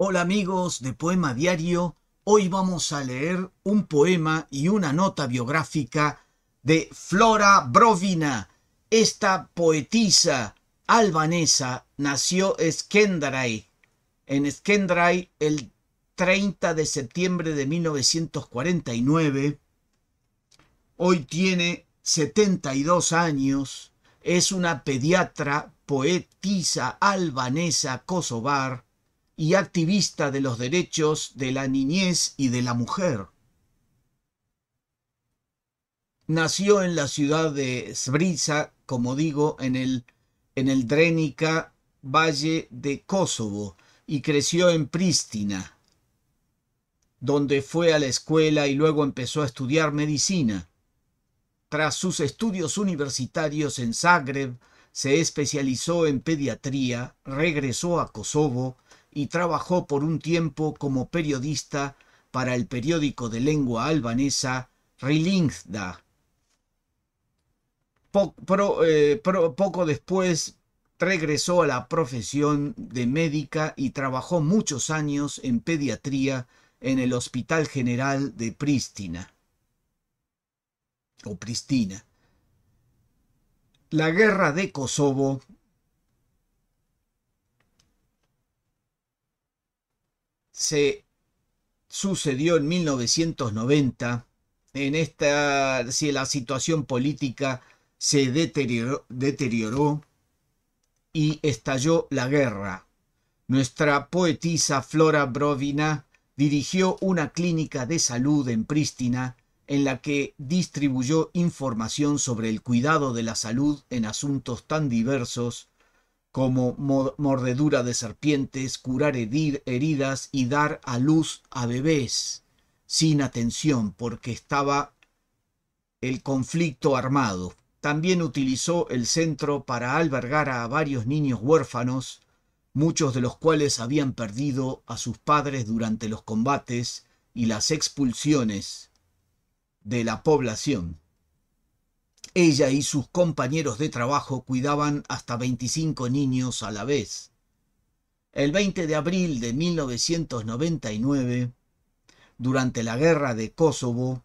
Hola amigos de Poema Diario, hoy vamos a leer un poema y una nota biográfica de Flora Brovina. Esta poetisa albanesa nació en Skendray, en Skendray, el 30 de septiembre de 1949. Hoy tiene 72 años, es una pediatra, poetisa albanesa kosovar, y activista de los derechos de la niñez y de la mujer. Nació en la ciudad de Sbriza, como digo, en el, en el Drenica, valle de Kosovo, y creció en Prístina, donde fue a la escuela y luego empezó a estudiar medicina. Tras sus estudios universitarios en Zagreb, se especializó en pediatría, regresó a Kosovo y trabajó por un tiempo como periodista para el periódico de lengua albanesa Rilingda. Eh, poco después regresó a la profesión de médica y trabajó muchos años en pediatría en el Hospital General de O Pristina. La guerra de Kosovo se sucedió en 1990, en esta, si la situación política se deterioró, deterioró y estalló la guerra. Nuestra poetisa Flora Brovina dirigió una clínica de salud en Prístina en la que distribuyó información sobre el cuidado de la salud en asuntos tan diversos como mordedura de serpientes, curar heridas y dar a luz a bebés sin atención porque estaba el conflicto armado. También utilizó el centro para albergar a varios niños huérfanos, muchos de los cuales habían perdido a sus padres durante los combates y las expulsiones de la población. Ella y sus compañeros de trabajo cuidaban hasta 25 niños a la vez. El 20 de abril de 1999, durante la guerra de Kosovo,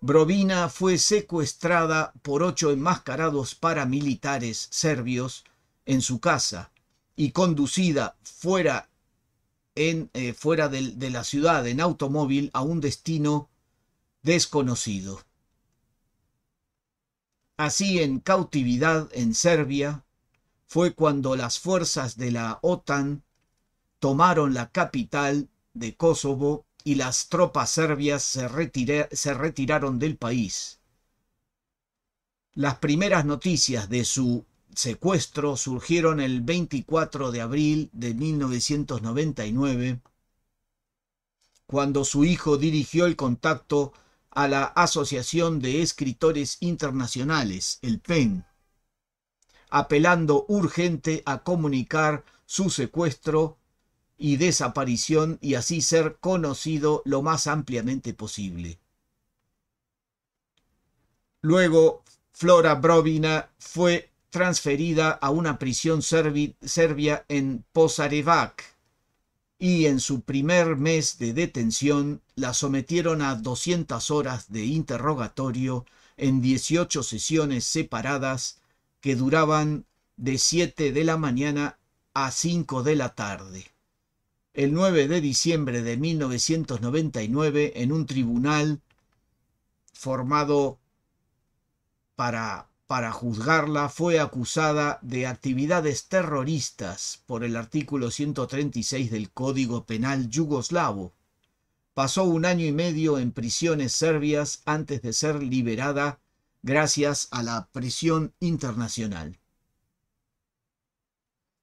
Brovina fue secuestrada por ocho enmascarados paramilitares serbios en su casa y conducida fuera, en, eh, fuera de la ciudad en automóvil a un destino desconocido. Así en cautividad en Serbia fue cuando las fuerzas de la OTAN tomaron la capital de Kosovo y las tropas serbias se, retiraron del país. Las primeras noticias de su secuestro surgieron el 24 de abril de 1999, cuando su hijo dirigió el contacto a la Asociación de Escritores Internacionales, el PEN, apelando urgente a comunicar su secuestro y desaparición y así ser conocido lo más ampliamente posible. Luego, Flora Brovina fue transferida a una prisión serbia en Pozarevac, y en su primer mes de detención la sometieron a 200 horas de interrogatorio en 18 sesiones separadas que duraban de 7 de la mañana a 5 de la tarde. El 9 de diciembre de 1999, en un tribunal formado para para juzgarla fue acusada de actividades terroristas por el artículo 136 del Código Penal yugoslavo. Pasó un año y medio en prisiones serbias antes de ser liberada gracias a la prisión internacional.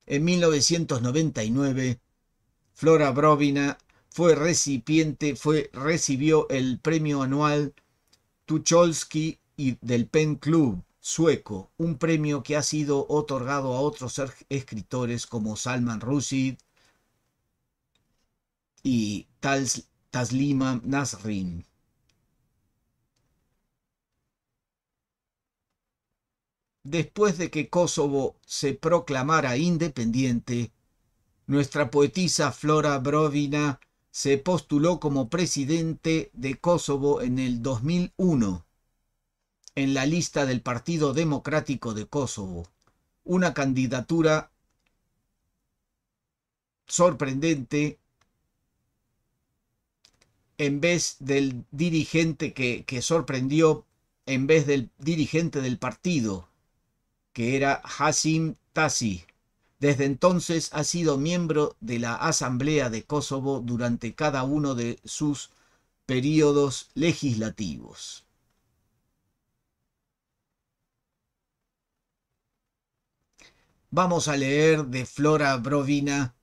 En 1999, Flora Brovina fue recipiente, fue, recibió el premio anual Tucholsky y del Pen Club sueco, un premio que ha sido otorgado a otros escritores como Salman Rushdie y Taslima Nasrin. Después de que Kosovo se proclamara independiente, nuestra poetisa Flora Brovina se postuló como presidente de Kosovo en el 2001 en la lista del Partido Democrático de Kosovo. Una candidatura sorprendente en vez del dirigente que, sorprendió, en vez del dirigente del partido, que era Hasim Tasi. Desde entonces ha sido miembro de la Asamblea de Kosovo durante cada uno de sus periodos legislativos. vamos a leer de Flora Brovina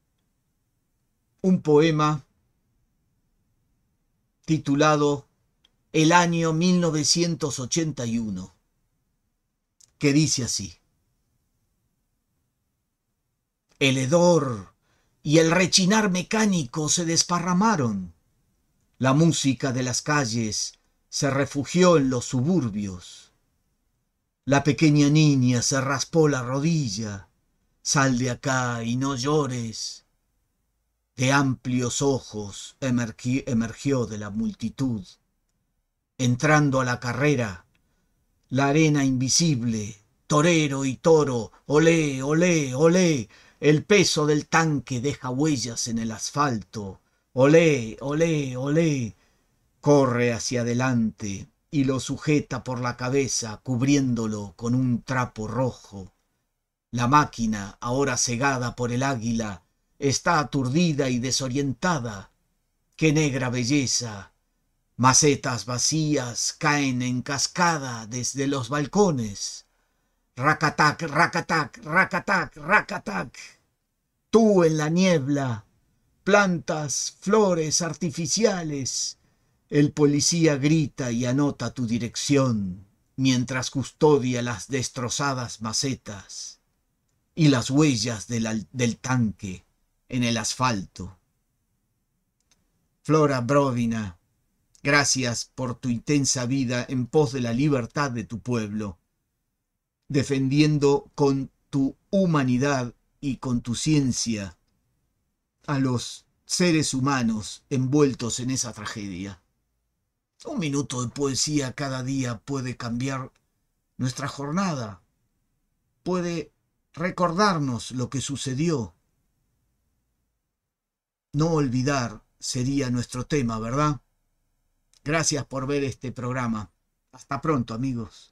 un poema titulado El año 1981, que dice así. El hedor y el rechinar mecánico se desparramaron. La música de las calles se refugió en los suburbios. La pequeña niña se raspó la rodilla sal de acá y no llores. De amplios ojos emergió de la multitud, entrando a la carrera, la arena invisible, torero y toro, olé, olé, olé, el peso del tanque deja huellas en el asfalto, olé, olé, olé, corre hacia adelante y lo sujeta por la cabeza cubriéndolo con un trapo rojo. La máquina, ahora cegada por el águila, está aturdida y desorientada. ¡Qué negra belleza! Macetas vacías caen en cascada desde los balcones. Racatac, racatac, racatac, racatac. Tú en la niebla, plantas, flores artificiales. El policía grita y anota tu dirección mientras custodia las destrozadas macetas y las huellas del, tanque en el asfalto. Flora Brovina, gracias por tu intensa vida en pos de la libertad de tu pueblo, defendiendo con tu humanidad y con tu ciencia a los seres humanos envueltos en esa tragedia. Un minuto de poesía cada día puede cambiar nuestra jornada, puede recordarnos lo que sucedió. No olvidar sería nuestro tema, ¿verdad? Gracias por ver este programa. Hasta pronto, amigos.